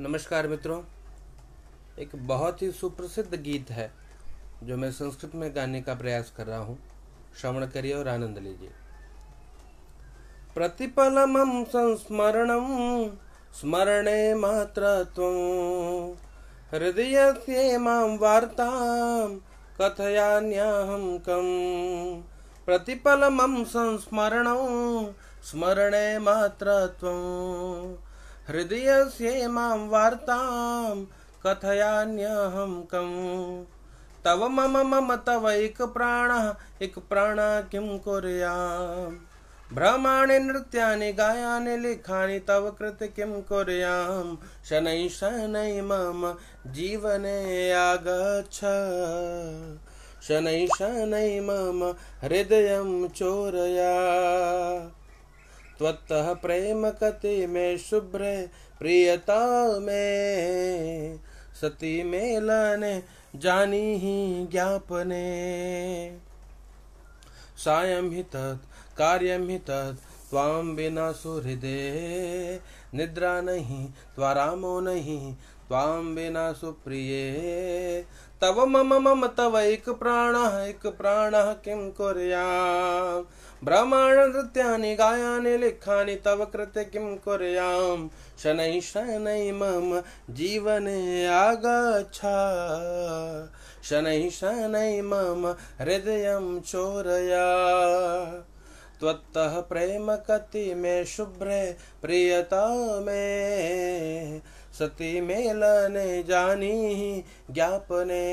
नमस्कार मित्रों एक बहुत ही सुप्रसिद्ध गीत है जो मैं संस्कृत में गाने का प्रयास कर रहा हूँ श्रवण करिए और आनंद लीजिए प्रतिपलम संस्मरण स्मरणे मात्र हृदय से माम वार्ता कथयान्याहं कम प्रतिपलम संस्मरण स्मरणे मात्र हृदय मां वार्तां कथयान्यहं कम तव मम मम एक प्राण एक प्राण किं कुर्याम् भ्रमाणे नृत्यानि गायानि लिखानि तव कृत किं कुर्यां शनै शनै मम जीवने आगच्छ शनै शनै मम हृदयं चोरया त्वत्तः प्रेम कति में शुभ्र प्रियता में सती मेलन जानी ही ज्ञापने सायं हि तत् कार्यं हि तत् त्वां विना सुहृदे निद्रा नहीं त्वा रामो नहीं त्वां विना सुप्रिये तव मम मम तव एक प्राणः एक प्राणः किं कुर्यां ब्रह्माणनृत्यानि गायानि लिखानि तव कृते किं कुर्यां शनै शनै मम जीवने आगच्छ शनै शनै मम हृदयं चोरया त्वत्तः कति मे शुभ्रे प्रियता मे सती मेलन जानी ज्ञापने